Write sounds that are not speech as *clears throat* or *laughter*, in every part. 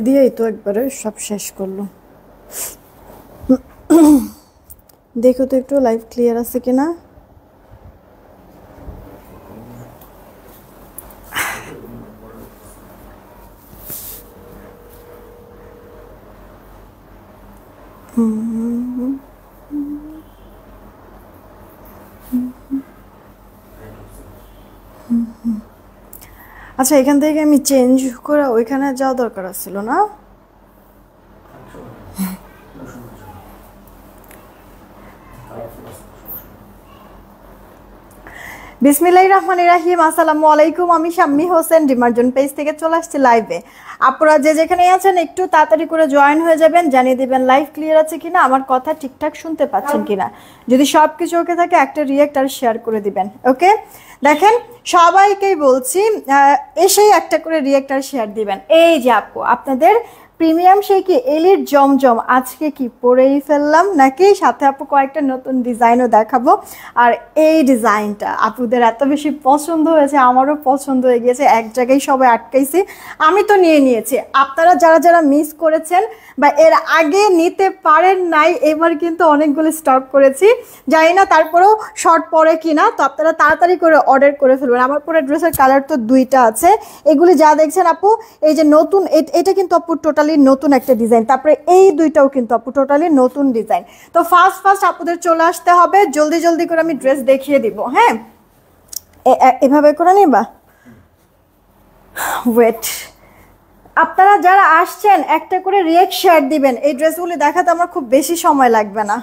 ফাঁকি দিয়েই তো একবারে সব শেষ করলো দেখো তো একটু লাইভ ক্লিয়ার আছে কিনা হুম আচ্ছা এখান থেকে আমি চেঞ্জ করে ওইখানে যাওয়া দরকার ছিল না বিসমিল্লাহ রহমান রাহিম আসসালামু আলাইকুম আমি শাম্মী হোসেন ডিমার্জন পেজ থেকে চলে আসছি লাইভে আপনারা যে যেখানে আছেন একটু তাড়াতাড়ি করে জয়েন হয়ে যাবেন জানিয়ে দেবেন লাইভ ক্লিয়ার আছে কিনা আমার কথা ঠিকঠাক শুনতে পাচ্ছেন কিনা যদি সব কিছু ওকে থাকে একটা রিয়েক্ট আর শেয়ার করে দিবেন ওকে দেখেন সবাইকেই বলছি এসেই একটা করে রিয়েক্ট আর শেয়ার দিবেন এই যে আপু আপনাদের প্রিমিয়াম সেই কি এলির জমজম আজকে কি পরেই ফেললাম নাকি সাথে আপু কয়েকটা নতুন ডিজাইনও দেখাবো আর এই ডিজাইনটা আপুদের এত বেশি পছন্দ হয়েছে আমারও পছন্দ হয়ে গিয়েছে এক জায়গায় সবাই আটকাইছে আমি তো নিয়ে নিয়েছি আপনারা যারা যারা মিস করেছেন বা এর আগে নিতে পারেন নাই এবার কিন্তু অনেকগুলো স্টক করেছি জানি না তারপরেও শর্ট পরে কিনা তো আপনারা তাড়াতাড়ি করে অর্ডার করে ফেলবেন আমার পরে ড্রেসের কালার তো দুইটা আছে এগুলি যা দেখছেন আপু এই যে নতুন এটা কিন্তু আপু টোটাল টোটালি নতুন একটা ডিজাইন তারপরে এই দুইটাও কিন্তু আপু টোটালি নতুন ডিজাইন তো ফার্স্ট ফার্স্ট আপুদের চলে আসতে হবে জলদি জলদি করে আমি ড্রেস দেখিয়ে দিব হ্যাঁ এভাবে করে নিবা ওয়েট আপনারা যারা আসছেন একটা করে রিয়েক্ট শেয়ার দিবেন এই ড্রেসগুলি দেখাতে আমার খুব বেশি সময় লাগবে না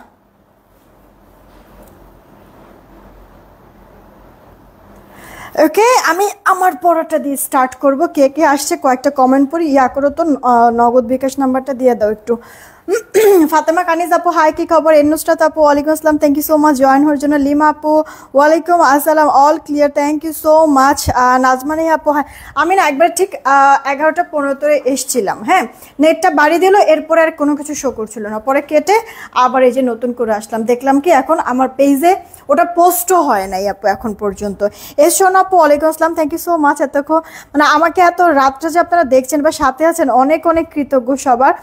ওকে আমি আমার পড়াটা দিয়ে স্টার্ট করব কে কে আসছে কয়েকটা কমেন্ট পড়ি ইয়া করো তো নগদ বিকাশ নাম্বারটা দিয়ে দাও একটু *clears throat* ফাতেমা কানিজ আপু হাই কি খবর এনুসরাত আপু ওয়ালাইকুম আসসালাম thank you so much join হওয়ার জন্য লিমা আপু ওয়ালাইকুম আসসালাম all clear thank you so much Nazmani আপু হ্যাঁ আমি না একবার ঠিক এগারোটা পনেরোতে এসছিলাম হ্যাঁ নেটটা বাড়ি দিল এরপরে আর কোনো কিছু শো করছিল না পরে কেটে আবার এই যে নতুন করে আসলাম দেখলাম কি এখন আমার পেজে ওটা পোস্টও হয় নাই আপু এখন পর্যন্ত এস শোনা আপু ওয়ালাইকুম আসসালাম থ্যাংক ইউ সো মাচ এতক্ষণ মানে আমাকে এত রাত্রে যে আপনারা দেখছেন বা সাথে আছেন অনেক অনেক কৃতজ্ঞ সবার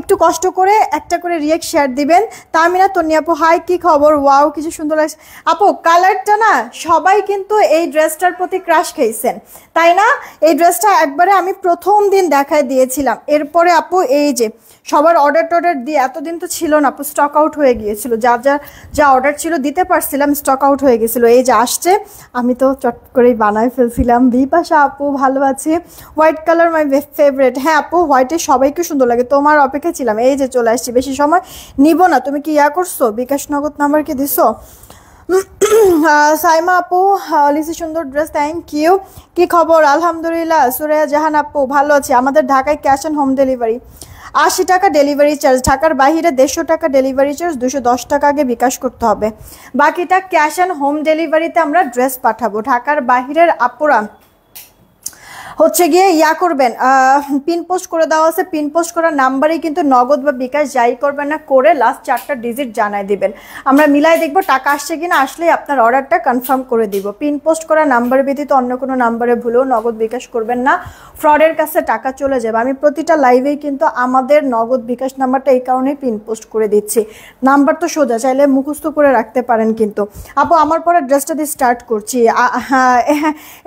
একটু কষ্ট করে একটা করে রিয়েক্ট শেয়ার দিবেন তামিনা তন্নি আপু হাই কি খবর ওয়াও কিছু সুন্দর লাগছে আপু কালারটা না সবাই কিন্তু এই ড্রেসটার প্রতি ক্রাশ খেয়েছেন তাই না এই ড্রেসটা একবারে আমি প্রথম দিন দেখায় দিয়েছিলাম এরপরে আপু এই যে সবার অর্ডার টর্ডার দিয়ে এতদিন তো ছিল না আপু স্টক আউট হয়ে গিয়েছিল যা যা যা অর্ডার ছিল দিতে পারছিলাম স্টক আউট হয়ে গেছিলো এই যে আসছে আমি তো চট করেই বানায় ফেলছিলাম বিপাশা আপু ভালো আছে হোয়াইট কালার মাই ফেভারেট হ্যাঁ আপু হোয়াইটে সবাইকে সুন্দর লাগে তোমার অপেক্ষা ছিলাম এই যে চলে আসছি বেশি সময় নিব না তুমি কি ইয়া করছো বিকাশ নগদ নাম্বার কি দিছো *clears throat* সাইমা আপু লিসি সুন্দর ড্রেস থ্যাংক ইউ কি খবর আলহামদুলিল্লাহ সুরেয়া জাহান আপু ভালো আছি আমাদের ঢাকায় ক্যাশ অ্যান্ড হোম ডেলিভারি আশি টাকা ডেলিভারি চার্জ ঢাকার বাহিরে দেড়শো টাকা ডেলিভারি চার্জ দুশো দশ টাকা আগে বিকাশ করতে হবে বাকিটা ক্যাশ অ্যান্ড হোম ডেলিভারিতে আমরা ড্রেস পাঠাবো ঢাকার বাহিরের আপুরা হচ্ছে গিয়ে ইয়া করবেন পিন পোস্ট করে দেওয়া আছে পিন পোস্ট করার নাম্বারে কিন্তু নগদ বা বিকাশ যাই করবেন না করে লাস্ট চারটা ডিজিট জানাই দিবেন আমরা মিলাই দেখব টাকা আসছে কিনা আসলে আপনার অর্ডারটা কনফার্ম করে দিব পিন পোস্ট করা নাম্বার ব্যতীত অন্য কোনো নাম্বারে ভুলেও নগদ বিকাশ করবেন না ফ্রডের কাছে টাকা চলে যাবে আমি প্রতিটা লাইভেই কিন্তু আমাদের নগদ বিকাশ নাম্বারটা এই কারণেই পিন পোস্ট করে দিচ্ছি নাম্বার তো সোজা চাইলে মুখস্থ করে রাখতে পারেন কিন্তু আপু আমার পরে ড্রেসটা দিয়ে স্টার্ট করছি হ্যাঁ,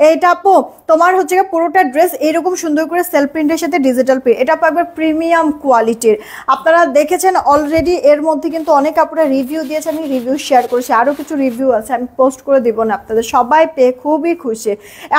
এইটা আপু তোমার হচ্ছে পুরোটা থাকবে ড্রেস এরকম সুন্দর করে সেলফ প্রিন্টের সাথে ডিজিটাল প্রিন্ট এটা পাবে প্রিমিয়াম কোয়ালিটির আপনারা দেখেছেন অলরেডি এর মধ্যে কিন্তু অনেক আপনারা রিভিউ দিয়েছে আমি রিভিউ শেয়ার করেছি আরও কিছু রিভিউ আছে আমি পোস্ট করে দেবো না আপনাদের সবাই পেয়ে খুবই খুশি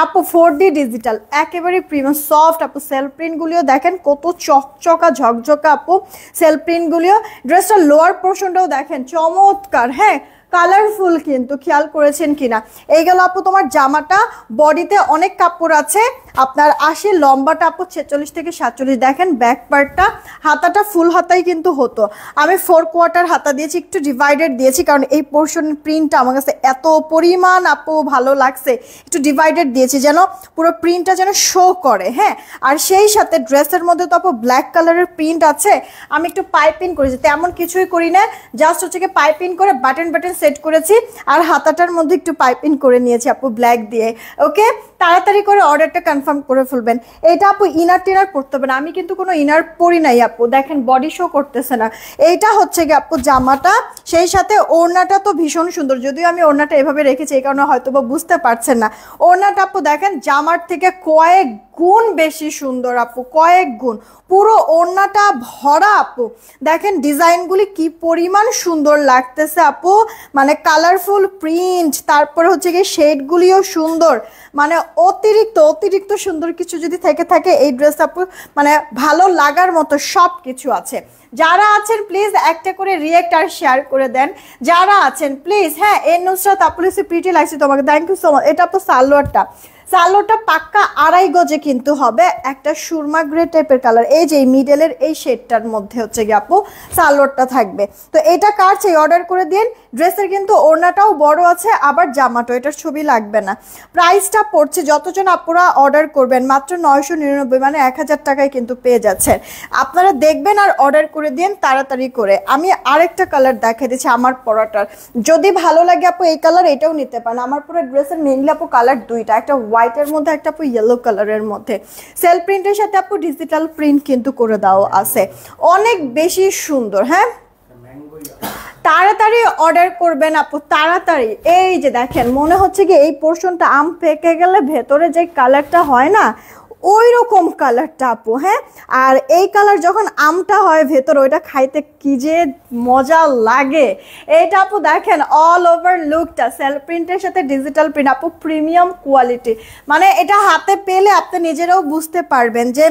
আপু ফোর ডি ডিজিটাল একেবারে প্রিমিয়াম সফট আপু সেলফ প্রিন্টগুলিও দেখেন কত চকচকা ঝকঝকা আপু সেলফ প্রিন্টগুলিও ড্রেসটার লোয়ার পোর্শনটাও দেখেন চমৎকার হ্যাঁ কালারফুল কিন্তু খেয়াল করেছেন কিনা এই গেল আপু তোমার জামাটা বডিতে অনেক কাপড় আছে আপনার আসে লম্বাটা আপু ছেচল্লিশ থেকে সাতচল্লিশ দেখেন ব্যাক পার্টটা হাতাটা ফুল হাতাই কিন্তু হতো আমি ফোর কোয়ার্টার হাতা দিয়েছি একটু ডিভাইডেড দিয়েছি কারণ এই পোর্শন প্রিন্টটা আমার কাছে এত পরিমাণ আপু ভালো লাগছে একটু ডিভাইডেড দিয়েছি যেন পুরো প্রিন্টটা যেন শো করে হ্যাঁ আর সেই সাথে ড্রেসের মধ্যে তো আপু ব্ল্যাক কালারের প্রিন্ট আছে আমি একটু পাইপিং করেছি তেমন কিছুই করি না জাস্ট হচ্ছে কি পাইপিং করে বাটন বাটন সেট করেছি আর হাতাটার মধ্যে একটু পাইপিং করে নিয়েছি আপু ব্ল্যাক দিয়ে ওকে তাড়াতাড়ি করে অর্ডারটা কনফার্ম কনফার্ম করে ফেলবেন এটা আপু ইনার টিনার পরতে হবে না আমি কিন্তু কোনো ইনার পরি নাই আপু দেখেন বডি শো করতেছে না এইটা হচ্ছে গিয়ে আপু জামাটা সেই সাথে ওড়নাটা তো ভীষণ সুন্দর যদিও আমি ওড়নাটা এভাবে রেখেছি এই কারণে হয়তো বা বুঝতে পারছেন না ওড়নাটা আপু দেখেন জামার থেকে কয়েক গুণ বেশি সুন্দর আপু কয়েক গুণ পুরো ওড়নাটা ভরা আপু দেখেন ডিজাইনগুলি কি পরিমাণ সুন্দর লাগতেছে আপু মানে কালারফুল প্রিন্ট তারপর হচ্ছে কি শেডগুলিও সুন্দর মানে অতিরিক্ত অতিরিক্ত সুন্দর কিছু যদি থেকে থাকে এই ড্রেস আপু মানে ভালো লাগার মতো সব কিছু আছে যারা আছেন প্লিজ একটা করে রিয়েক্ট আর শেয়ার করে দেন যারা আছেন প্লিজ হ্যাঁ এর নুসরাত আপুলিসি প্রিটি লাগছে তোমাকে থ্যাংক ইউ সো মাচ এটা আপু সালোয়ারটা সালোটা পাক্কা আড়াই গজে কিন্তু হবে একটা সুরমা গ্রে টাইপের কালার এই যে মিডেলের এই শেডটার মধ্যে হচ্ছে গিয়ে আপু সালোটটা থাকবে তো এটা কার চাই অর্ডার করে দিন ড্রেসের কিন্তু ওড়নাটাও বড় আছে আবার জামাটা এটার ছবি লাগবে না প্রাইসটা পড়ছে যতজন আপনারা অর্ডার করবেন মাত্র নয়শো নিরানব্বই মানে এক হাজার টাকায় কিন্তু পেয়ে যাচ্ছেন আপনারা দেখবেন আর অর্ডার করে দিন তাড়াতাড়ি করে আমি আরেকটা কালার দেখা দিচ্ছি আমার পরাটার যদি ভালো লাগে আপু এই কালার এটাও নিতে পারেন আমার পুরো ড্রেসের মেনলি আপু কালার দুইটা একটা হোয়াইটের মধ্যে একটা আপু ইয়েলো কালারের মধ্যে সেল প্রিন্টের সাথে আপু ডিজিটাল প্রিন্ট কিন্তু করে দাও আছে অনেক বেশি সুন্দর হ্যাঁ তাড়াতাড়ি অর্ডার করবেন আপু তাড়াতাড়ি এই যে দেখেন মনে হচ্ছে কি এই পোর্শনটা আম পেকে গেলে ভেতরে যে কালারটা হয় না ওই রকম কালারটা আপু হ্যাঁ আর এই কালার যখন আমটা হয় ভেতর ওইটা খাইতে কি যে মজা লাগে এটা আপু দেখেন অল ওভার লুকটা সেল প্রিন্টের সাথে ডিজিটাল প্রিন্ট আপু প্রিমিয়াম কোয়ালিটি মানে এটা হাতে পেলে আপনি নিজেরাও বুঝতে পারবেন যে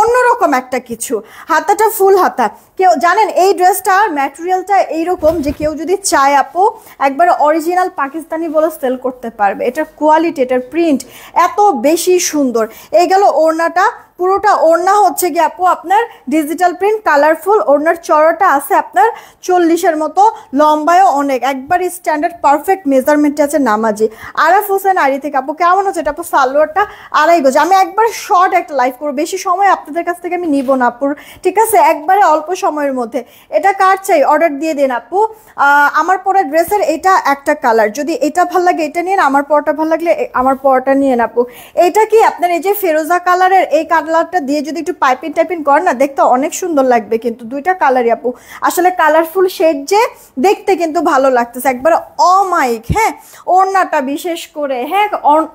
অন্যরকম একটা কিছু হাতাটা ফুল হাতা কেউ জানেন এই ড্রেসটার ম্যাটেরিয়ালটা এইরকম যে কেউ যদি চায় আপু একবার অরিজিনাল পাকিস্তানি বলে সেল করতে পারবে এটার কোয়ালিটি এটার প্রিন্ট এত বেশি সুন্দর এই গেল ওড়নাটা পুরোটা ওড়না হচ্ছে কি আপু আপনার ডিজিটাল প্রিন্ট কালারফুল ওড়নার চড়াটা আছে আপনার চল্লিশের মতো লম্বায়ও অনেক একবার স্ট্যান্ডার্ড পারফেক্ট মেজারমেন্টে আছে নামাজি আরাফ হোসেন আরি থেকে আপু কেমন হচ্ছে এটা আপু সালোয়ারটা আড়াই গজ আমি একবার শর্ট একটা লাইভ করবো বেশি সময় আপনাদের কাছ থেকে আমি নিব না আপুর ঠিক আছে একবারে অল্প সময়ের মধ্যে এটা কার চাই অর্ডার দিয়ে দিন আপু আমার পরের ড্রেসের এটা একটা কালার যদি এটা ভাল লাগে এটা নিয়ে আমার পরটা ভাল লাগলে আমার পরটা নিয়ে আপু এটা কি আপনার এই যে ফেরোজা কালারের এই কালার কালারটা দিয়ে যদি একটু পাইপিং টাইপিং কর না দেখতে অনেক সুন্দর লাগবে কিন্তু দুইটা কালারই আপু আসলে কালারফুল শেড যে দেখতে কিন্তু ভালো লাগতেছে একবারে অমাইক হ্যাঁ ওড়নাটা বিশেষ করে হ্যাঁ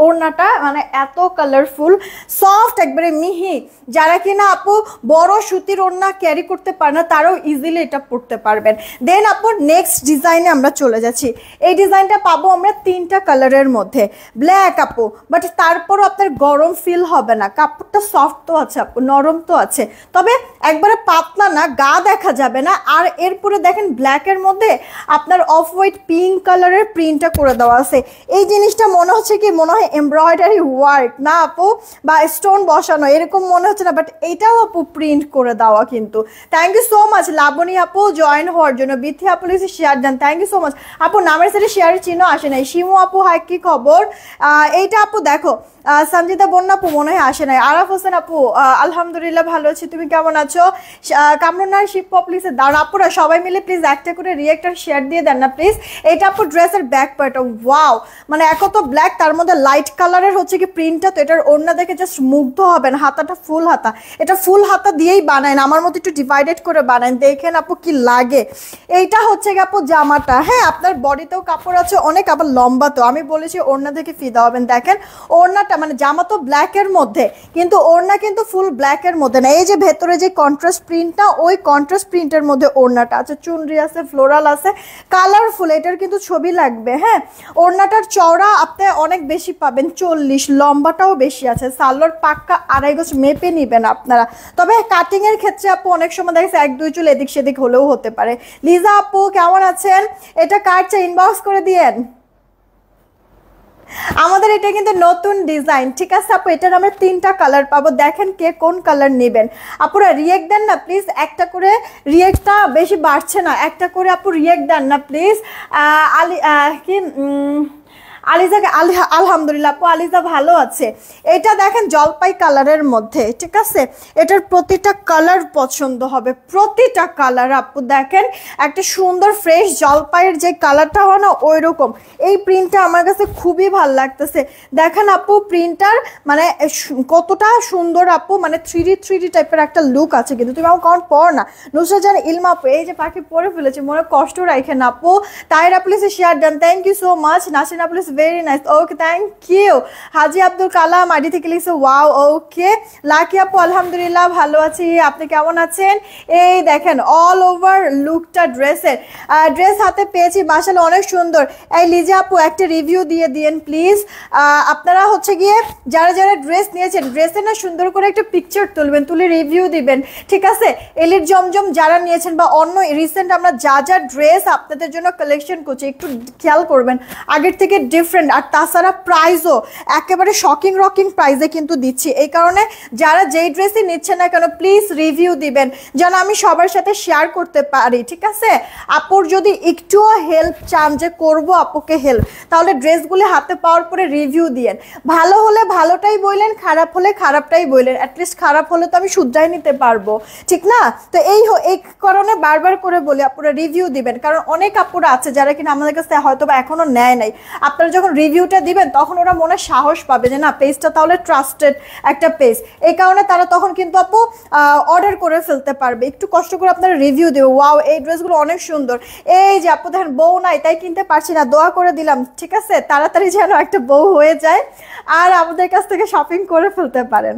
ওড়নাটা মানে এত কালারফুল সফট একবারে মিহি যারা কিনা আপু বড় সুতির ওড়না ক্যারি করতে পারে না তারাও ইজিলি এটা পরতে পারবেন দেন আপু নেক্সট ডিজাইনে আমরা চলে যাচ্ছি এই ডিজাইনটা পাবো আমরা তিনটা কালারের মধ্যে ব্ল্যাক আপু বাট তারপরও আপনার গরম ফিল হবে না কাপড়টা সফট শক্ত আছে আপু নরম তো আছে তবে একবারে পাতলা না গা দেখা যাবে না আর এরপরে দেখেন ব্ল্যাকের মধ্যে আপনার অফ হোয়াইট পিঙ্ক কালারের প্রিন্টটা করে দেওয়া আছে এই জিনিসটা মনে হচ্ছে কি মনে হয় এমব্রয়ডারি ওয়ার্ক না আপু বা স্টোন বসানো এরকম মনে হচ্ছে না বাট এটাও আপু প্রিন্ট করে দেওয়া কিন্তু thank you so much Laboni আপু জয়েন হওয়ার জন্য বিথি আপু লিখে শেয়ার দেন থ্যাংক ইউ সো মাচ আপু নামের সাথে শেয়ারের চিহ্ন আসে নাই শিমু আপু হাই কি খবর এইটা আপু দেখো সামজিদা বন্যা আপু মনে হয় আসে নাই আরাফ হোসেন আপু আলহামদুলিল্লাহ ভালো আছি তুমি কেমন আছো কামরুনার শিব প্লিজের দাঁড় আপুরা সবাই মিলে প্লিজ একটা করে রিয়েক্টার শেয়ার দিয়ে দেন না প্লিজ এটা আপু ড্রেসের ব্যাক পার্ট ওয়াও মানে এক তো ব্ল্যাক তার মধ্যে লাইট কালারের হচ্ছে কি প্রিন্টটা তো এটার ওড়না দেখে জাস্ট মুগ্ধ হবেন হাতাটা ফুল হাতা এটা ফুল হাতা দিয়েই বানায় না আমার মতো একটু ডিভাইডেড করে বানায় দেখেন আপু কি লাগে এইটা হচ্ছে আপু জামাটা হ্যাঁ আপনার বডিতেও কাপড় আছে অনেক আবার লম্বা তো আমি বলেছি ওড়না দেখে ফিদা হবেন দেখেন ওড়নাটা জামাটা মানে জামা তো ব্ল্যাকের মধ্যে কিন্তু ওড়না কিন্তু ফুল ব্ল্যাকের মধ্যে না এই যে ভেতরে যে কন্ট্রাস্ট প্রিন্টটা ওই কন্ট্রাস্ট প্রিন্টের মধ্যে ওড়নাটা আছে চুনরি আছে ফ্লোরাল আছে কালারফুল এটার কিন্তু ছবি লাগবে হ্যাঁ ওড়নাটার চওড়া আপনি অনেক বেশি পাবেন চল্লিশ লম্বাটাও বেশি আছে সালোয়ার পাক্কা আড়াই গোছ মেপে নেবেন আপনারা তবে কাটিংয়ের ক্ষেত্রে আপু অনেক সময় দেখেছে এক দুই চুল এদিক সেদিক হলেও হতে পারে লিজা আপু কেমন আছেন এটা কার্ডটা ইনবক্স করে দিয়েন আমাদের এটা কিন্তু নতুন ডিজাইন ঠিক আছে আপু এটার আমরা তিনটা কালার পাবো দেখেন কে কোন কালার নেবেন আপুরা রিয়েক্ট দেন না প্লিজ একটা করে রিয়েক্টটা বেশি বাড়ছে না একটা করে আপু রিয়েক্ট দেন না প্লিজ আলি কি আলিজাকে আলহামদুলিল্লাহ আপু আলিজা ভালো আছে এটা দেখেন জলপাই কালারের মধ্যে ঠিক আছে এটার প্রতিটা কালার পছন্দ হবে প্রতিটা কালার আপু দেখেন একটা সুন্দর ফ্রেশ জলপাইয়ের যে কালারটা হয় না ওই রকম এই প্রিন্টটা আমার কাছে খুবই ভালো লাগতেছে দেখেন আপু প্রিন্টার মানে কতটা সুন্দর আপু মানে থ্রি ডি থ্রি ডি টাইপের একটা লুক আছে কিন্তু তুমি আমার কারণ পড় না নুসরা জান ইলম আপু এই যে পাখি পরে ফেলেছে মনে কষ্ট রাখেন আপু Taira please share done thank you so much Nasina please very nice okay thank you Haji Abdul Kalam ID থেকে লিখছে ওয়াও ওকে লাকি আপু আলহামদুলিল্লাহ ভালো আছি আপনি কেমন আছেন এই দেখেন অল ওভার লুকটা ড্রেসের ড্রেস হাতে পেয়েছি মাসাল অনেক সুন্দর এই লিজা আপু একটা রিভিউ দিয়ে দিয়েন প্লিজ আপনারা হচ্ছে গিয়ে যারা যারা ড্রেস নিয়েছেন ড্রেসে না সুন্দর করে একটা পিকচার তুলবেন তুলে রিভিউ দিবেন ঠিক আছে এলির জমজম যারা নিয়েছেন বা অন্য রিসেন্ট আমরা যা যা ড্রেস আপনাদের জন্য কালেকশন করছি একটু খেয়াল করবেন আগের থেকে ডিফারেন্ট আর তাছাড়া প্রাইসও একেবারে শকিং রকিং প্রাইসে কিন্তু দিচ্ছি এই কারণে যারা যেই ড্রেসই নিচ্ছে না কেন প্লিজ রিভিউ দিবেন যেন আমি সবার সাথে শেয়ার করতে পারি ঠিক আছে আপুর যদি একটুও হেল্প চান যে করব আপুকে হেল্প তাহলে ড্রেসগুলি হাতে পাওয়ার পরে রিভিউ দিয়েন ভালো হলে ভালোটাই বললেন খারাপ হলে খারাপটাই বললেন অ্যাটলিস্ট খারাপ হলে তো আমি শুদ্ধাই নিতে পারবো ঠিক না তো এই এই কারণে বারবার করে বলি আপুরা রিভিউ দিবেন কারণ অনেক আপুরা আছে যারা কিনা আমাদের কাছে হয়তো বা এখনও নেয় নাই আপনার আপনারা যখন রিভিউটা দিবেন তখন ওরা মনে সাহস পাবে যে না পেজটা তাহলে ট্রাস্টেড একটা পেজ এই কারণে তারা তখন কিন্তু আপু অর্ডার করে ফেলতে পারবে একটু কষ্ট করে আপনারা রিভিউ দেবে ওয়াও এই ড্রেসগুলো অনেক সুন্দর এই যে আপু দেখেন বউ নাই তাই কিনতে পারছি না দোয়া করে দিলাম ঠিক আছে তাড়াতাড়ি যেন একটা বউ হয়ে যায় আর আমাদের কাছ থেকে শপিং করে ফেলতে পারেন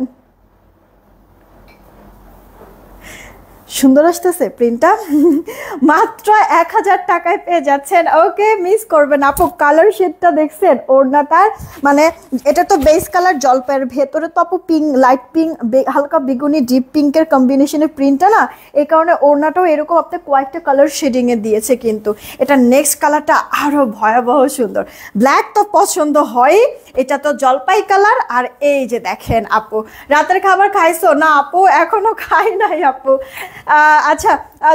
সুন্দর আসতেছে প্রিন্টটা *laughs* মাত্র এক হাজার টাকায় পেয়ে যাচ্ছেন ওকে মিস করবেন আপু কালার শেডটা দেখছেন ওড়নাটার মানে এটা তো বেস কালার জলপাইয়ের ভেতরে তো আপু পিঙ্ক লাইট পিঙ্ক হালকা বেগুনি ডিপ পিঙ্কের কম্বিনেশনের প্রিন্টটা না এই কারণে ওড়নাটাও এরকম আপনি কয়েকটা কালার শেডিংয়ে দিয়েছে কিন্তু এটা নেক্সট কালারটা আরও ভয়াবহ সুন্দর ব্ল্যাক তো পছন্দ হয় এটা তো জলপাই কালার আর এই যে দেখেন আপু রাতের খাবার খাইছো না আপু এখনও খাই নাই আপু আচ্ছা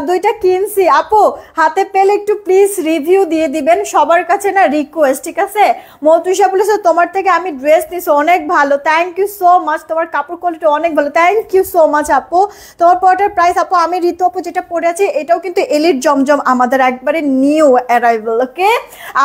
দুইটা কিনছি আপু হাতে পেলে একটু প্লিজ রিভিউ দিয়ে দিবেন সবার কাছে না রিকোয়েস্ট ঠিক আছে মৌতুষা বলেছে তোমার থেকে আমি ড্রেস নিছি অনেক ভালো থ্যাংক ইউ সো মাচ তোমার কাপড় কোয়ালিটি অনেক ভালো থ্যাংক ইউ সো মাচ আপু তোমার পরটার প্রাইস আপু আমি ঋতু আপু যেটা পরে আছি এটাও কিন্তু এলিট জমজম আমাদের একবারে নিউ অ্যারাইভেল ওকে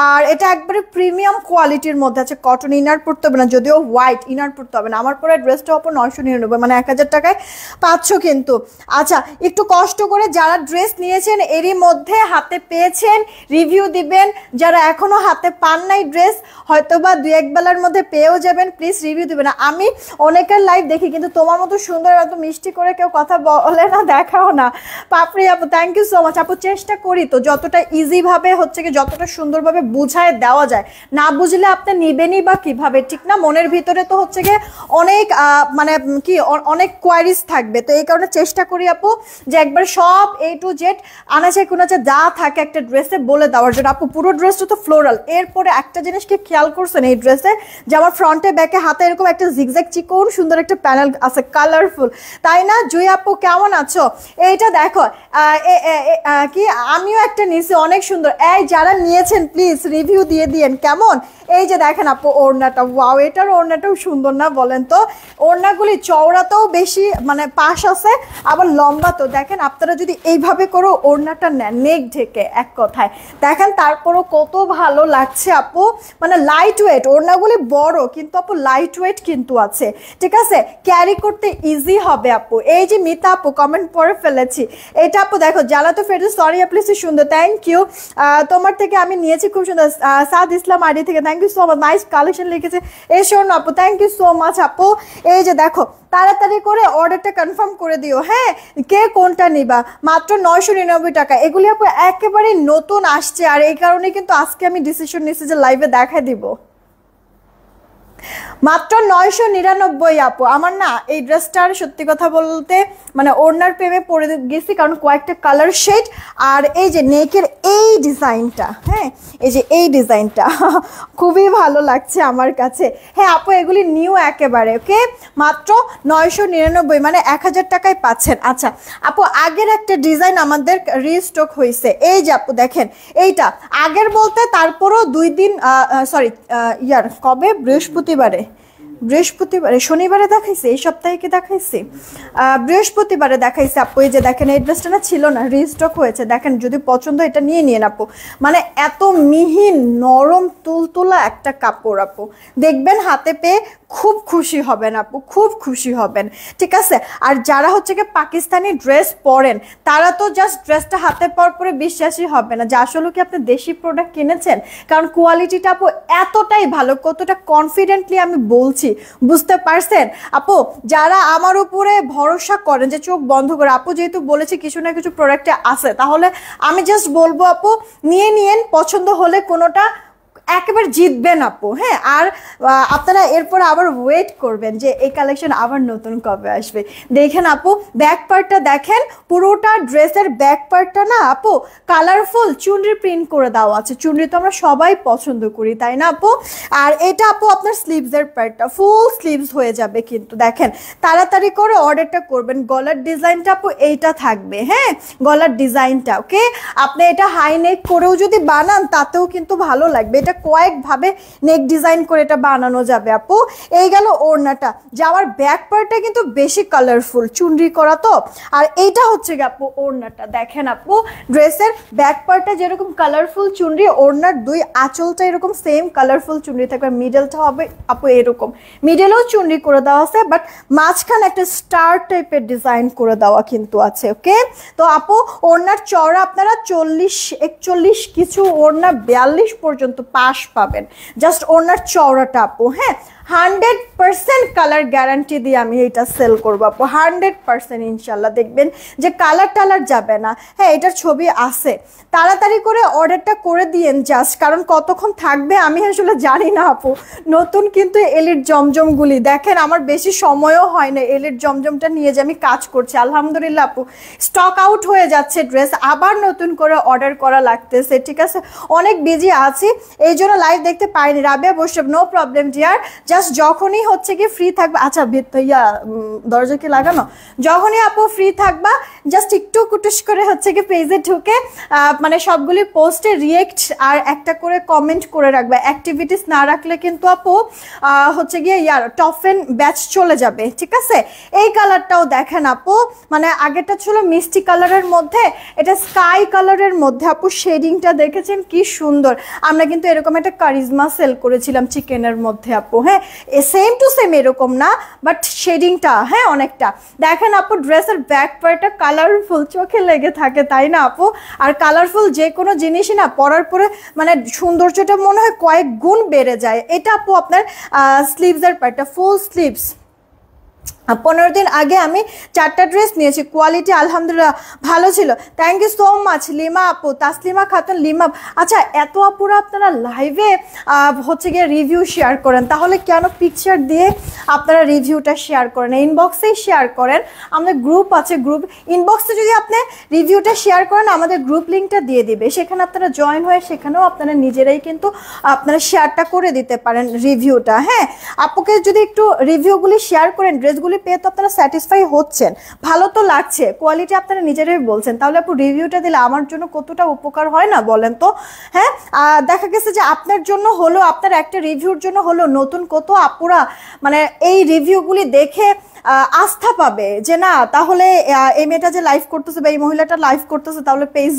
আর এটা একবারে প্রিমিয়াম কোয়ালিটির মধ্যে আছে কটন ইনার পড়তে হবে না যদিও হোয়াইট ইনার পড়তে হবে না আমার পরে ড্রেসটা আপু নয়শো নিরানব্বই মানে এক হাজার টাকায় পাচ্ছ কিন্তু আচ্ছা একটু কষ্ট করে যারা ড্রেস নিয়েছেন এরই মধ্যে হাতে পেয়েছেন রিভিউ দিবেন যারা এখনও হাতে পান নাই ড্রেস হয়তো বা দু এক বেলার মধ্যে পেয়েও যাবেন প্লিজ রিভিউ দিবেন আমি অনেকের লাইভ দেখি কিন্তু তোমার মতো সুন্দর এত মিষ্টি করে কেউ কথা বলে না দেখাও না পাপড়ি আপু থ্যাংক ইউ সো মাচ আপু চেষ্টা করি তো যতটা ইজিভাবে হচ্ছে কি যতটা সুন্দরভাবে বুঝায় দেওয়া যায় না বুঝলে আপনি নেবেনই বা কিভাবে ঠিক না মনের ভিতরে তো হচ্ছে গিয়ে অনেক মানে কি অনেক কোয়ারিজ থাকবে তো এই কারণে চেষ্টা করি আপু যে একবার সব এ টু জেড আনাচে কুনাচে যা থাকে একটা ড্রেসে বলে দেওয়ার জন্য আপু পুরো ড্রেসটা তো ফ্লোরাল এরপরে একটা জিনিস কি খেয়াল করছেন এই ড্রেসে যে আমার ফ্রন্টে ব্যাকে হাতে এরকম একটা জিগজ্যাক চিকন সুন্দর একটা প্যানেল আছে কালারফুল তাই না জুই আপু কেমন আছো এইটা দেখো কি আমিও একটা নিয়েছি অনেক সুন্দর এই যারা নিয়েছেন প্লিজ রিভিউ দিয়ে দিয়েন কেমন এই যে দেখেন আপু ওড়নাটা ওয়াও এটার ওড়নাটাও সুন্দর না বলেন তো ওড়নাগুলি চওড়াতেও বেশি মানে পাশ আছে আবার লম্বা তো দেখেন আপনারা যদি এইভাবে করো ওড়নাটা নেন নেক ঢেকে এক কথায় দেখেন তারপরও কত ভালো লাগছে আপু মানে লাইট ওয়েট ওড়নাগুলি বড় কিন্তু আপু লাইট ওয়েট কিন্তু আছে ঠিক আছে ক্যারি করতে ইজি হবে আপু এই যে মিতা আপু কমেন্ট পরে ফেলেছি এটা আপু দেখো জ্বালা তো ফেরত সরি আপু সুন্দর থ্যাংক ইউ তোমার থেকে আমি নিয়েছি খুব সুন্দর সাদ ইসলাম আরি থেকে thank you so much nice collection লিখেছে এই শোন আপু থ্যাংক ইউ সো মাচ আপু এই যে দেখো তাড়াতাড়ি করে অর্ডারটা কনফার্ম করে দিও হ্যাঁ কে কোনটা নিবা মাত্র নয়শো নিরানব্বই টাকা এগুলি আপু একেবারে নতুন আসছে আর এই কারণে কিন্তু আজকে আমি ডিসিশন নিচ্ছি যে লাইভে দেখা দিব মাত্র নয়শো নিরানব্বই আপু আমার না এই ড্রেসটার সত্যি কথা বলতে মানে ওড়নার প্রেমে পরে গেছি কারণ কয়েকটা কালার শেড আর এই যে নেকের এই ডিজাইনটা হ্যাঁ এই যে এই ডিজাইনটা *laughs* খুবই ভালো লাগছে আমার কাছে হ্যাঁ আপু এগুলি নিউ একেবারে ওকে মাত্র নয়শো নিরানব্বই মানে এক হাজার টাকায় পাচ্ছেন আচ্ছা আপু আগের একটা ডিজাইন আমাদের রিস্টক হয়েছে এই যে আপু দেখেন এইটা আগের বলতে তারপরও দুই দিন সরি ইয়ার কবে বৃহস্পতি বৃহস্পতিবারে বৃহস্পতিবারে শনিবারে দেখাইছে এই সপ্তাহে কি দেখাইছে বৃহস্পতিবারে দেখাইছে আপু এই যে দেখেন এই ড্রেসটা না ছিল না রিস্টক হয়েছে দেখেন যদি পছন্দ এটা নিয়ে নিয়ে আপু মানে এত মিহিন নরম তুলতুলা একটা কাপড় আপু দেখবেন হাতে পেয়ে খুব খুশি হবেন আপু খুব খুশি হবেন ঠিক আছে আর যারা হচ্ছে কি পাকিস্তানি ড্রেস পরেন তারা তো জাস্ট ড্রেসটা হাতে পর পরে বিশ্বাসই হবে না যে আসলে কি আপনি দেশি প্রোডাক্ট কিনেছেন কারণ কোয়ালিটিটা আপু এতটাই ভালো কতটা কনফিডেন্টলি আমি বলছি বুঝতে পারছেন আপু যারা আমার উপরে ভরসা করেন যে চোখ বন্ধ করে আপু যেহেতু বলেছি কিছু না কিছু প্রোডাক্টে আছে তাহলে আমি জাস্ট বলবো আপু নিয়ে নিয়েন পছন্দ হলে কোনোটা একেবারে জিতবেন আপু হ্যাঁ আর আপনারা এরপর আবার ওয়েট করবেন যে এই কালেকশন আবার নতুন কবে আসবে দেখেন আপু ব্যাক পার্টটা দেখেন পুরোটা ড্রেসের ব্যাক পার্টটা না আপু কালারফুল চুনরি প্রিন্ট করে দেওয়া আছে চুনরি তো আমরা সবাই পছন্দ করি তাই না আপু আর এটা আপু আপনার স্লিভসের পার্টটা ফুল স্লিভস হয়ে যাবে কিন্তু দেখেন তাড়াতাড়ি করে অর্ডারটা করবেন গলার ডিজাইনটা আপু এইটা থাকবে হ্যাঁ গলার ডিজাইনটা ওকে আপনি এটা হাই নেক করেও যদি বানান তাতেও কিন্তু ভালো লাগবে এটা এটা কয়েকভাবে নেক ডিজাইন করে এটা বানানো যাবে আপু এই গেল ওড়নাটা যাওয়ার ব্যাক পার্টটা কিন্তু বেশি কালারফুল চুনরি করা তো আর এইটা হচ্ছে আপু ওড়নাটা দেখেন আপু ড্রেসের ব্যাক পার্টটা যেরকম কালারফুল চুনরি ওড়নার দুই আঁচলটা এরকম সেম কালারফুল চুনরি থাকবে মিডেলটা হবে আপু এরকম মিডেলও চুনরি করে দেওয়া আছে বাট মাঝখানে একটা স্টার টাইপের ডিজাইন করে দেওয়া কিন্তু আছে ওকে তো আপু ওড়নার চওড়া আপনারা চল্লিশ একচল্লিশ কিছু ওড়না বিয়াল্লিশ পর্যন্ত পা আশ পাবেন জাস্ট ওনার চওড়াটা আপু হ্যাঁ হান্ড্রেড পারসেন্ট কালার গ্যারান্টি দিয়ে আমি এটা সেল করবো আপু হান্ড্রেড পারসেন্ট ইনশাল্লাহ দেখবেন যে কালার টালার যাবে না হ্যাঁ এটার ছবি আছে তাড়াতাড়ি করে অর্ডারটা করে দিয়েন জাস্ট কারণ কতক্ষণ থাকবে আমি আসলে জানি না আপু নতুন কিন্তু এলিট জমজমগুলি দেখেন আমার বেশি সময়ও হয় না এলিট জমজমটা নিয়ে যে আমি কাজ করছি আলহামদুলিল্লাহ আপু স্টক আউট হয়ে যাচ্ছে ড্রেস আবার নতুন করে অর্ডার করা লাগতেছে ঠিক আছে অনেক বিজি আছি এই এই জন্য লাইভ দেখতে পাইনি রাবিয়া বৈশব নো প্রবলেম ডিয়ার জাস্ট যখনই হচ্ছে কি ফ্রি থাকবে আচ্ছা ইয়া দরজা কি লাগানো যখনই আপু ফ্রি থাকবা জাস্ট একটু কুটুস করে হচ্ছে কি পেজে ঢুকে মানে সবগুলি পোস্টে রিয়েক্ট আর একটা করে কমেন্ট করে রাখবে অ্যাক্টিভিটিস না রাখলে কিন্তু আপু হচ্ছে গিয়ে ইয়ার টফেন ব্যাচ চলে যাবে ঠিক আছে এই কালারটাও দেখেন আপু মানে আগেটা ছিল মিষ্টি কালারের মধ্যে এটা স্কাই কালারের মধ্যে আপু শেডিংটা দেখেছেন কি সুন্দর আমরা কিন্তু এরকম এরকম একটা কারিজমা সেল করেছিলাম চিকেনের মধ্যে আপু হ্যাঁ সেম টু সেম এরকম না বাট শেডিংটা হ্যাঁ অনেকটা দেখেন আপু ড্রেসের ব্যাক পার্টটা কালারফুল চোখে লেগে থাকে তাই না আপু আর কালারফুল যে কোনো জিনিসই না পরার পরে মানে সৌন্দর্যটা মনে হয় কয়েক গুণ বেড়ে যায় এটা আপু আপনার স্লিভসের পার্টটা ফুল স্লিভস পনেরো দিন আগে আমি চারটা ড্রেস নিয়েছি কোয়ালিটি আলহামদুলিল্লাহ ভালো ছিল thank you so much Lima আপু তাসলিমা খাতুন লিমা আচ্ছা এত আপুরা আপনারা লাইভে হচ্ছে গিয়ে রিভিউ শেয়ার করেন তাহলে কেন পিকচার দিয়ে আপনারা রিভিউটা শেয়ার করেন ইনবক্সেই শেয়ার করেন আমাদের গ্রুপ আছে গ্রুপ ইনবক্সে যদি আপনি রিভিউটা শেয়ার করেন আমাদের গ্রুপ লিঙ্কটা দিয়ে দিবে সেখানে আপনারা জয়েন হয়ে সেখানেও আপনারা নিজেরাই কিন্তু আপনারা শেয়ারটা করে দিতে পারেন রিভিউটা হ্যাঁ আপুকে যদি একটু রিভিউগুলি শেয়ার করেন ড্রেসগুলি প্রোডাক্টগুলি পেয়ে তো আপনারা স্যাটিসফাই হচ্ছেন ভালো তো লাগছে কোয়ালিটি আপনারা নিজেরাই বলছেন তাহলে আপু রিভিউটা দিলে আমার জন্য কতটা উপকার হয় না বলেন তো হ্যাঁ দেখা গেছে যে আপনার জন্য হলো আপনার একটা রিভিউর জন্য হলো নতুন কত আপুরা মানে এই রিভিউগুলি দেখে আস্থা পাবে যে না তাহলে এই মেয়েটা যে লাইভ করতেছে বা এই মহিলাটা লাইভ করতেছে তাহলে পেজ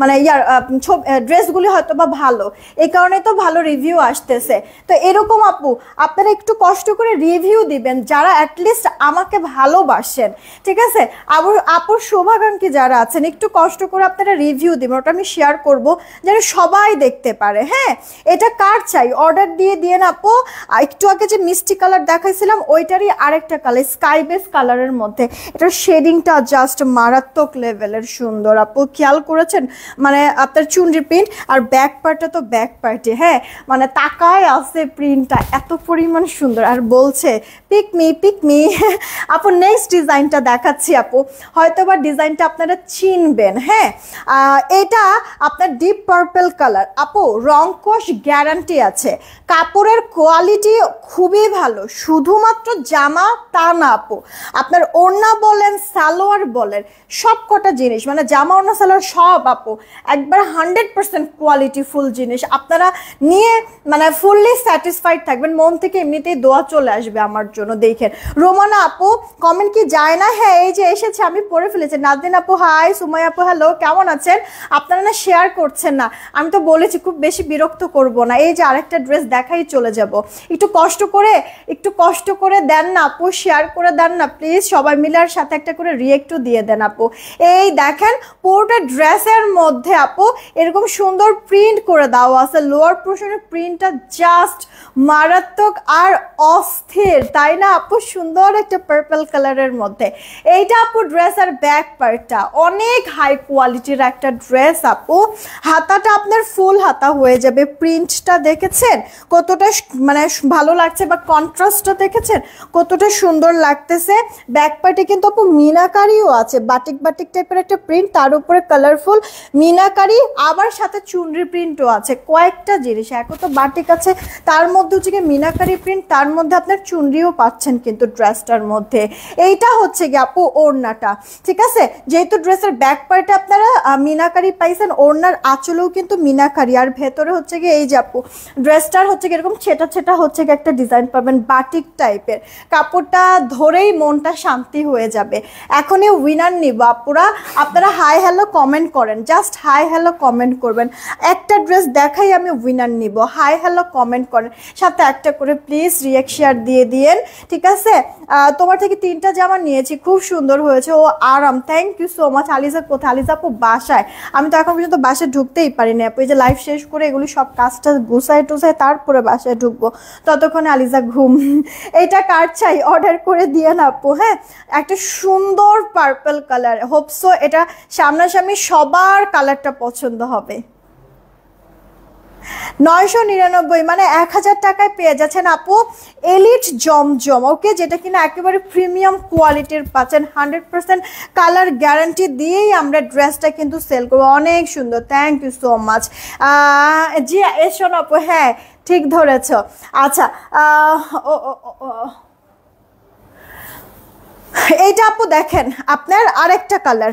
মানে ইয়ার ছবি ড্রেসগুলি হয়তো বা ভালো এই কারণে তো ভালো রিভিউ আসতেছে তো এরকম আপু আপনারা একটু কষ্ট করে রিভিউ দিবেন যারা অ্যাটলিস্ট আমাকে ভালোবাসেন ঠিক আছে আবার আপুর শোভাকাঙ্ক্ষী যারা আছেন একটু কষ্ট করে আপনারা রিভিউ দেবেন ওটা আমি শেয়ার করব যেন সবাই দেখতে পারে হ্যাঁ এটা কার চাই অর্ডার দিয়ে দিয়ে না আপু একটু আগে যে মিষ্টি কালার দেখাইছিলাম ওইটারই আরেকটা কালার স্কাই বেস কালারের মধ্যে এটার শেডিংটা জাস্ট মারাত্মক লেভেলের সুন্দর আপু খেয়াল করেছেন মানে আপনার চুনরি প্রিন্ট আর ব্যাক পার্টটা তো ব্যাক পার্টে হ্যাঁ মানে তাকায় আছে প্রিন্টটা এত পরিমাণ সুন্দর আর বলছে পিক মি পিক মি আপু নেক্সট ডিজাইনটা দেখাচ্ছি আপু হয়তো বা ডিজাইনটা আপনারা চিনবেন হ্যাঁ এটা আপনার ডিপ পার্পেল কালার আপু কোষ গ্যারান্টি আছে কাপড়ের কোয়ালিটি খুবই ভালো শুধুমাত্র জামা তা না আপু আপনার ওড়না বলেন সালোয়ার বলেন সব কটা জিনিস মানে জামা ওড়না সালোয়ার সব আপু একবার হান্ড্রেড পার্সেন্ট কোয়ালিটি ফুল জিনিস আপনারা নিয়ে মানে ফুললি স্যাটিসফাইড থাকবেন মন থেকে এমনিতেই দোয়া চলে আসবে আমার জন্য দেখেন রোমান না আপু কমেন্ট কি যায় না হ্যাঁ এই যে এসেছে আমি পড়ে ফেলেছি নাদিন আপু হাই সুমাই আপু হ্যালো কেমন আছেন আপনারা না শেয়ার করছেন না আমি তো বলেছি খুব বেশি বিরক্ত করব না এই যে আরেকটা ড্রেস দেখাই চলে যাব একটু কষ্ট করে একটু কষ্ট করে দেন না আপু শেয়ার করে দেন না প্লিজ সবাই মিলে আর সাথে একটা করে রিয়েক্টও দিয়ে দেন আপু এই দেখেন পুরোটা ড্রেসের মধ্যে আপু এরকম সুন্দর প্রিন্ট করে দাও আছে লোয়ার পোর্শনের প্রিন্টটা জাস্ট মারাত্মক আর অস্থির তাই না আপু সুন্দর একটা পার্পল কালারের মধ্যে এইটা আপু ড্রেস আর ব্যাক পার্টটা অনেক হাই কোয়ালিটির একটা ড্রেস আপু হাতাটা আপনার ফুল হাতা হয়ে যাবে প্রিন্টটা দেখেছেন কতটা মানে ভালো লাগছে বা কন্ট্রাস্টটা দেখেছেন কতটা সুন্দর লাগতেছে ব্যাক পার্টে কিন্তু আপু মিনাকারিও আছে বাটিক বাটিক টাইপের একটা প্রিন্ট তার উপরে কালারফুল মিনাকারি আবার সাথে চুনরি প্রিন্টও আছে কয়েকটা জিনিস এক তো বাটিক আছে তার মধ্যে হচ্ছে মিনাকারি প্রিন্ট তার মধ্যে আপনার চুনরিও পাচ্ছেন কিন্তু ড্রেসটা ড্রেসটার মধ্যে এইটা হচ্ছে গিয়ে আপু ওড়নাটা ঠিক আছে যেহেতু ড্রেসের ব্যাক পার্টে আপনারা মিনাকারি পাইছেন ওড়নার আঁচলেও কিন্তু মিনাকারি আর ভেতরে হচ্ছে গিয়ে এই যে আপু ড্রেসটার হচ্ছে গিয়ে এরকম ছেটা ছেটা হচ্ছে গিয়ে একটা ডিজাইন পাবেন বাটিক টাইপের কাপড়টা ধরেই মনটা শান্তি হয়ে যাবে এখনই উইনার নিব আপুরা আপনারা হাই হ্যালো কমেন্ট করেন জাস্ট হাই হ্যালো কমেন্ট করবেন একটা ড্রেস দেখাই আমি উইনার নিব হাই হ্যালো কমেন্ট করেন সাথে একটা করে প্লিজ রিয়াক্ট শেয়ার দিয়ে দিয়েন ঠিক আছে তোমার থেকে তিনটা জামা নিয়েছি খুব সুন্দর হয়েছে ও আরাম thank you so much Aliza কোথা আলিজা আপু বাসায় আমি তো এখন পর্যন্ত বাসায় ঢুকতেই পারিনি আপু এই যে লাইফ শেষ করে এগুলি সব কাজটা গুছায় টুসায় তারপরে বাসায় ঢুকবো ততক্ষণে আলিজা ঘুম *laughs* এটা কার চাই অর্ডার করে দিয়ে না আপু হ্যাঁ একটা সুন্দর পার্পল কালার হোপসো এটা সামনাসামনি সবার কালারটা পছন্দ হবে নয়শো নিরানব্বই মানে এক হাজার টাকায় পেয়ে যাচ্ছেন আপু এলিট জমজম ওকে যেটা কিনা একেবারে প্রিমিয়াম কোয়ালিটির পাচ্ছেন হান্ড্রেড পার্সেন্ট কালার গ্যারান্টি দিয়েই আমরা ড্রেসটা কিন্তু সেল করবো অনেক সুন্দর থ্যাংক ইউ সো মাচ জি এসো আপু হ্যাঁ ঠিক ধরেছ আচ্ছা ও এইটা আপু দেখেন আপনার আরেকটা কালার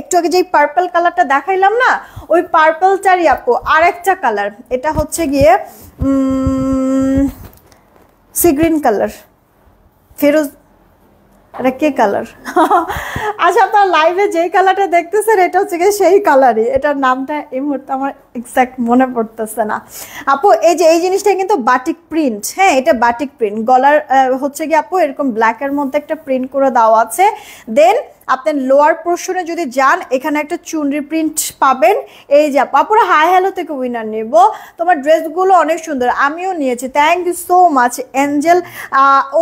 একটু আগে যেই পার্পল কালারটা দেখাইলাম না ওই পার্পলটারই আপু আরেকটা কালার এটা হচ্ছে গিয়ে সি গ্রিন কালার ফেরোজ এটা কে কালার *laughs* আচ্ছা আপনার লাইভে যেই কালারটা দেখতেছেন এটা হচ্ছে গিয়ে সেই কালারই এটার নামটা এই মুহূর্তে আমার এক্স্যাক্ট মনে পড়তেছে না আপু এই যে এই জিনিসটা কিন্তু বাটিক প্রিন্ট হ্যাঁ এটা বাটিক প্রিন্ট গলার হচ্ছে কি আপু এরকম ব্ল্যাকের মধ্যে একটা প্রিন্ট করে দেওয়া আছে দেন আপনার লোয়ার পোর্শনে যদি যান এখানে একটা চুনরি প্রিন্ট পাবেন এই যে আপুরা হাই হ্যালো থেকে উইনার নেব তোমার ড্রেসগুলো অনেক সুন্দর আমিও নিয়েছি thank you so much angel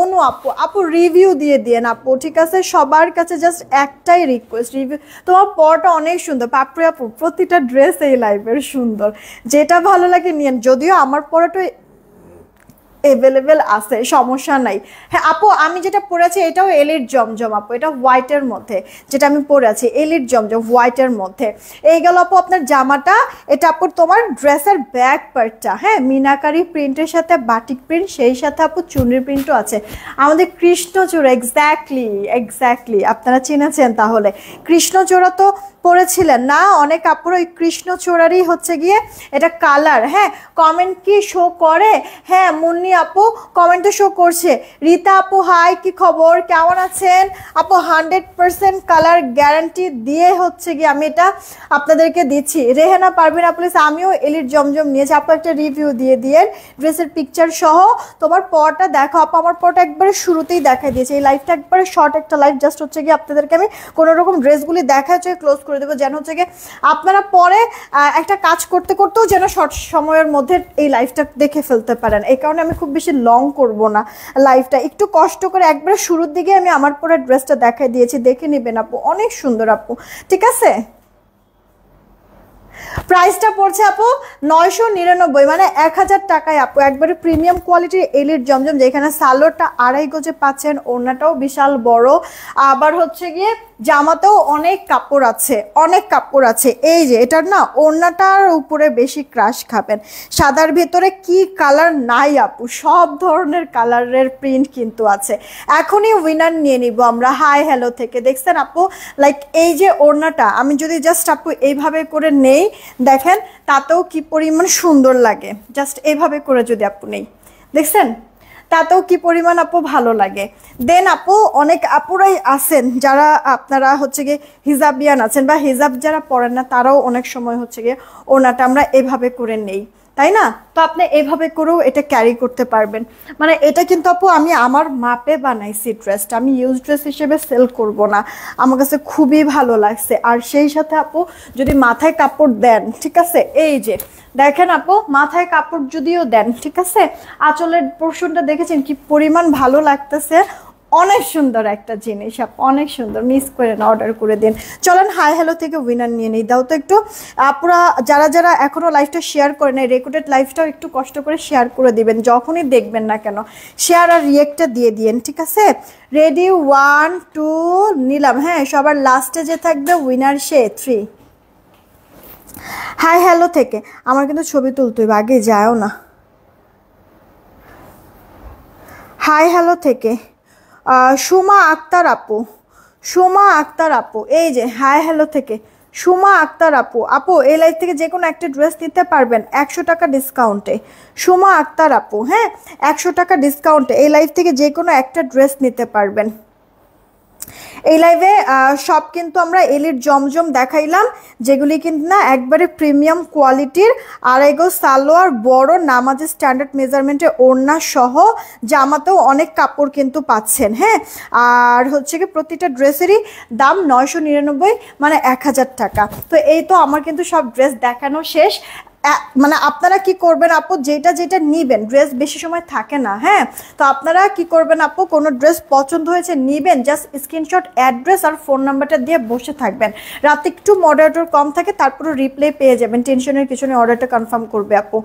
Anu আপু আপু রিভিউ দিয়ে দিয়েন আপু ঠিক আছে সবার কাছে জাস্ট একটাই রিকোয়েস্ট রিভিউ তোমার পরটা অনেক সুন্দর পাপড়ি আপু প্রতিটা ড্রেস এই লাইভের সুন্দর যেটা ভালো লাগে নিয়েন যদিও আমার পরে তো অ্যাভেলেবেল আছে সমস্যা নাই হ্যাঁ আপু আমি যেটা পরেছি এটাও এলির জমজম আপু এটা হোয়াইটের মধ্যে যেটা আমি পরে আছি এলিট জমজম হোয়াইটের মধ্যে এই গেল আপু আপনার জামাটা এটা আপু তোমার ড্রেসের ব্যাক পার্টটা হ্যাঁ মিনাকারি প্রিন্টের সাথে বাটিক প্রিন্ট সেই সাথে আপু চুনির প্রিন্টও আছে আমাদের কৃষ্ণচূড়া এক্স্যাক্টলি এক্স্যাক্টলি আপনারা চিনেছেন তাহলে কৃষ্ণচূড়া তো পরেছিলেন না অনেক কাপড় ওই কৃষ্ণচূড়ারই হচ্ছে গিয়ে এটা কালার হ্যাঁ কমেন্ট কি শো করে হ্যাঁ মুন্নি আপু কমেন্টে শো করছে রীতা আপু হাই কি খবর কেমন আছেন আপু হান্ড্রেড পারসেন্ট কালার গ্যারান্টি দিয়ে হচ্ছে গিয়ে আমি এটা আপনাদেরকে দিচ্ছি রেহেনা পারবেন প্লিজ আমিও এলির জমজম নিয়েছি আপু একটা রিভিউ দিয়ে দিয়ে ড্রেসের পিকচার সহ তোমার পরটা দেখো আপু আমার পরটা একবারে শুরুতেই দেখা দিয়েছে এই লাইফটা একবারে শর্ট একটা লাইফ জাস্ট হচ্ছে গিয়ে আপনাদেরকে আমি কোনোরকম ড্রেসগুলি দেখা ক্লোজ করে করে দেবো যেন হচ্ছে আপনারা পরে একটা কাজ করতে করতেও যেন শর্ট সময়ের মধ্যে এই লাইফটা দেখে ফেলতে পারেন এই কারণে আমি খুব বেশি লং করব না লাইফটা একটু কষ্ট করে একবারে শুরুর দিকে আমি আমার পরে ড্রেসটা দেখাই দিয়েছি দেখে নেবেন আপু অনেক সুন্দর আপু ঠিক আছে প্রাইসটা পড়ছে আপু নয়শো নিরানব্বই মানে এক হাজার টাকায় আপু একবারে প্রিমিয়াম কোয়ালিটির এলিট জমজম যেখানে সালোরটা আড়াই গজে পাচ্ছেন ওড়নাটাও বিশাল বড় আবার হচ্ছে গিয়ে জামাতেও অনেক কাপড় আছে অনেক কাপড় আছে এই যে এটার না ওড়নাটার উপরে বেশি ক্রাশ খাবেন সাদার ভেতরে কি কালার নাই আপু সব ধরনের কালারের প্রিন্ট কিন্তু আছে এখনই উইনার নিয়ে নিব আমরা হাই হ্যালো থেকে দেখছেন আপু লাইক এই যে ওড়নাটা আমি যদি জাস্ট আপু এইভাবে করে নেই দেখেন তাতেও কি পরিমাণ সুন্দর লাগে জাস্ট এইভাবে করে যদি আপু নেই দেখছেন তাতেও কি পরিমাণ আপু ভালো লাগে দেন আপু অনেক আপুরাই আছেন যারা আপনারা হচ্ছে গিয়ে হিজাবিয়ান আছেন বা হিজাব যারা পড়েন না তারাও অনেক সময় হচ্ছে গিয়ে ওনাটা আমরা এভাবে করে নেই তাই না তো আপনি এভাবে করেও এটা ক্যারি করতে পারবেন মানে এটা কিন্তু আপু আমি আমার মাপে বানাইছি ড্রেসটা আমি ইউজ ড্রেস হিসেবে সেল করব না আমার কাছে খুবই ভালো লাগছে আর সেই সাথে আপু যদি মাথায় কাপড় দেন ঠিক আছে এই যে দেখেন আপু মাথায় কাপড় যদিও দেন ঠিক আছে আঁচলের পোর্শনটা দেখেছেন কি পরিমাণ ভালো লাগতেছে অনেক সুন্দর একটা জিনিস আপ অনেক সুন্দর মিস করে না অর্ডার করে দিন চলেন হাই হ্যালো থেকে উইনার নিয়ে নিই দাও তো একটু আপুরা যারা যারা এখনও লাইফটা শেয়ার করে নেয় রেকর্ডেড লাইফটাও একটু কষ্ট করে শেয়ার করে দিবেন যখনই দেখবেন না কেন শেয়ার আর রিয়েক্টটা দিয়ে দিয়েন ঠিক আছে রেডি ওয়ান টু নিলাম হ্যাঁ সবার লাস্টে যে থাকবে উইনার সে থ্রি হাই হ্যালো থেকে আমার কিন্তু ছবি তুলতে হবে আগে যাও না হাই হ্যালো থেকে সুমা আক্তার আপু সুমা আক্তার আপু এই যে হাই হ্যালো থেকে সুমা আক্তার আপু আপু এই লাইফ থেকে যে কোনো একটা ড্রেস নিতে পারবেন একশো টাকা ডিসকাউন্টে সুমা আক্তার আপু হ্যাঁ একশো টাকা ডিসকাউন্টে এই লাইফ থেকে যে কোনো একটা ড্রেস নিতে পারবেন এই লাইভে সব কিন্তু আমরা এলির জমজম দেখাইলাম যেগুলি কিন্তু না একবারে প্রিমিয়াম কোয়ালিটির আড়াইগো সালোয়ার বড় নামাজের স্ট্যান্ডার্ড মেজারমেন্টে ওড়না সহ জামাতেও অনেক কাপড় কিন্তু পাচ্ছেন হ্যাঁ আর হচ্ছে কি প্রতিটা ড্রেসেরই দাম নয়শো নিরানব্বই মানে এক হাজার টাকা তো এই তো আমার কিন্তু সব ড্রেস দেখানো শেষ মানে আপনারা কি করবেন আপু যেটা যেটা নিবেন ড্রেস বেশি সময় থাকে না হ্যাঁ তো আপনারা কি করবেন আপু কোনো ড্রেস পছন্দ হয়েছে নিবেন জাস্ট স্ক্রিনশট অ্যাড্রেস আর ফোন নাম্বারটা দিয়ে বসে থাকবেন রাতে একটু মডারেটর কম থাকে তারপরে রিপ্লে পেয়ে যাবেন টেনশনের কিছু নেই অর্ডারটা কনফার্ম করবে আপু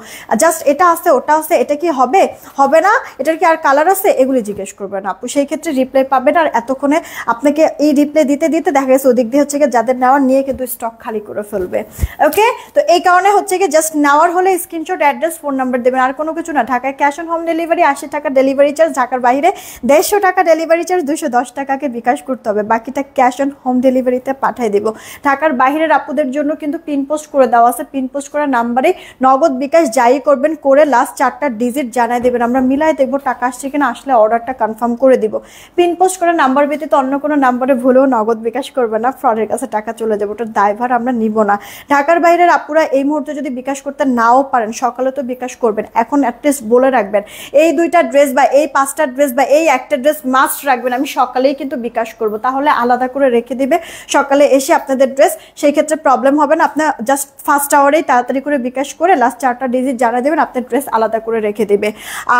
জাস্ট এটা আছে ওটা আছে এটা কি হবে হবে না এটার কি আর কালার আছে এগুলি জিজ্ঞেস করবেন আপু সেই ক্ষেত্রে রিপ্লাই পাবেন আর এতক্ষণে আপনাকে এই রিপ্লাই দিতে দিতে দেখা গেছে ওদিক দিয়ে হচ্ছে যাদের নেওয়ার নিয়ে কিন্তু স্টক খালি করে ফেলবে ওকে তো এই কারণে হচ্ছে গিয়ে জাস্ট জাস্ট নেওয়ার হলে স্ক্রিনশট অ্যাড্রেস ফোন নাম্বার দেবেন আর কোনো কিছু না ঢাকায় ক্যাশ অন হোম ডেলিভারি আশি টাকা ডেলিভারি চার্জ ঢাকার বাইরে দেড়শো টাকা ডেলিভারি চার্জ দুশো দশ টাকাকে বিকাশ করতে হবে বাকিটা ক্যাশ অন হোম ডেলিভারিতে পাঠিয়ে দেবো ঢাকার বাইরের আপুদের জন্য কিন্তু পিন পোস্ট করে দেওয়া আছে পিন পোস্ট করা নাম্বারে নগদ বিকাশ যাই করবেন করে লাস্ট চারটা ডিজিট জানাই দেবেন আমরা মিলাই দেখবো টাকা আসছে কিনা আসলে অর্ডারটা কনফার্ম করে দিব পিন পোস্ট করা নাম্বার ব্যতীত অন্য কোনো নাম্বারে ভুলেও নগদ বিকাশ করবে না ফ্রডের কাছে টাকা চলে যাবে ওটার দায়ভার আমরা নিব না ঢাকার বাইরের আপুরা এই মুহূর্তে যদি বিকাশ করতে নাও পারেন সকালে তো বিকাশ করবেন এখন অ্যাটলিস্ট বলে রাখবেন এই দুইটা ড্রেস বা এই পাঁচটা ড্রেস বা এই একটা ড্রেস মাস্ট রাখবেন আমি সকালেই কিন্তু বিকাশ করব তাহলে আলাদা করে রেখে দিবে সকালে এসে আপনাদের ড্রেস সেই ক্ষেত্রে প্রবলেম হবে না আপনার জাস্ট ফার্স্ট আওয়ারেই তাড়াতাড়ি করে বিকাশ করে লাস্ট চারটা ডিজিট জানা দেবেন আপনার ড্রেস আলাদা করে রেখে দেবে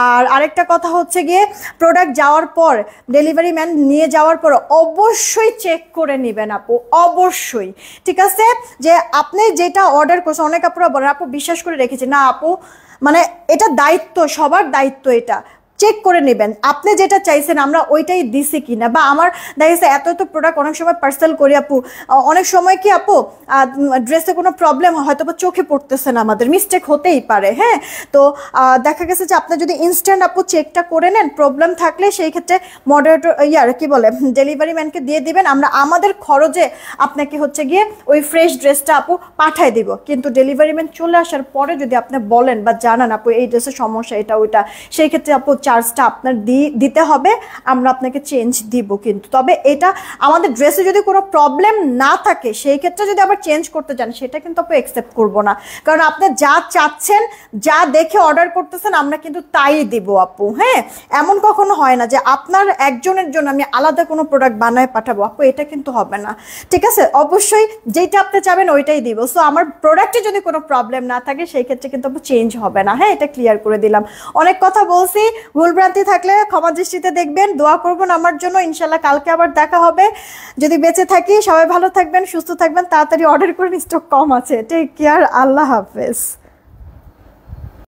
আর আরেকটা কথা হচ্ছে গিয়ে প্রোডাক্ট যাওয়ার পর ডেলিভারি ম্যান নিয়ে যাওয়ার পর অবশ্যই চেক করে নেবেন আপু অবশ্যই ঠিক আছে যে আপনি যেটা অর্ডার করছেন অনেক আপুরা বলেন আপু বিশ্বাস করে রেখেছে না আপু মানে এটা দায়িত্ব সবার দায়িত্ব এটা চেক করে নেবেন আপনি যেটা চাইছেন আমরা ওইটাই দিছি কিনা বা আমার দেখা এত এত প্রোডাক্ট অনেক সময় পার্সেল করি আপু অনেক সময় কি আপু ড্রেসে কোনো প্রবলেম হয়তো বা চোখে পড়তেছে না আমাদের মিস্টেক হতেই পারে হ্যাঁ তো দেখা গেছে যে আপনি যদি ইনস্ট্যান্ট আপু চেকটা করে নেন প্রবলেম থাকলে সেই ক্ষেত্রে মডারেটর ইয়ার কি বলে ডেলিভারি *laughs* ম্যানকে দিয়ে দিবেন আমরা আমাদের খরচে আপনাকে হচ্ছে গিয়ে ওই ফ্রেশ ড্রেসটা আপু পাঠায় দিব কিন্তু ডেলিভারি ম্যান চলে আসার পরে যদি আপনি বলেন বা জানান আপু এই ড্রেসের সমস্যা এটা ওইটা সেই ক্ষেত্রে আপু চার্জটা আপনার দিতে হবে আমরা আপনাকে চেঞ্জ দিব কিন্তু তবে এটা আমাদের ড্রেসে যদি কোনো প্রবলেম না থাকে সেই ক্ষেত্রে যদি আবার চেঞ্জ করতে চান সেটা কিন্তু আপনি অ্যাকসেপ্ট করব না কারণ আপনি যা চাচ্ছেন যা দেখে অর্ডার করতেছেন আমরা কিন্তু তাই দিব আপু হ্যাঁ এমন কখনো হয় না যে আপনার একজনের জন্য আমি আলাদা কোনো প্রোডাক্ট বানায় পাঠাবো আপু এটা কিন্তু হবে না ঠিক আছে অবশ্যই যেটা আপনি চাবেন ওইটাই দিব সো আমার প্রোডাক্টে যদি কোনো প্রবলেম না থাকে সেই ক্ষেত্রে কিন্তু আপু চেঞ্জ হবে না হ্যাঁ এটা ক্লিয়ার করে দিলাম অনেক কথা বলছি ভুলভ্রান্তি থাকলে ক্ষমা দৃষ্টিতে দেখবেন দোয়া করবেন আমার জন্য ইনশাল্লাহ কালকে আবার দেখা হবে যদি বেঁচে থাকি সবাই ভালো থাকবেন সুস্থ থাকবেন তাড়াতাড়ি অর্ডার করেন স্টক কম আছে টেক কেয়ার আল্লাহ হাফেজ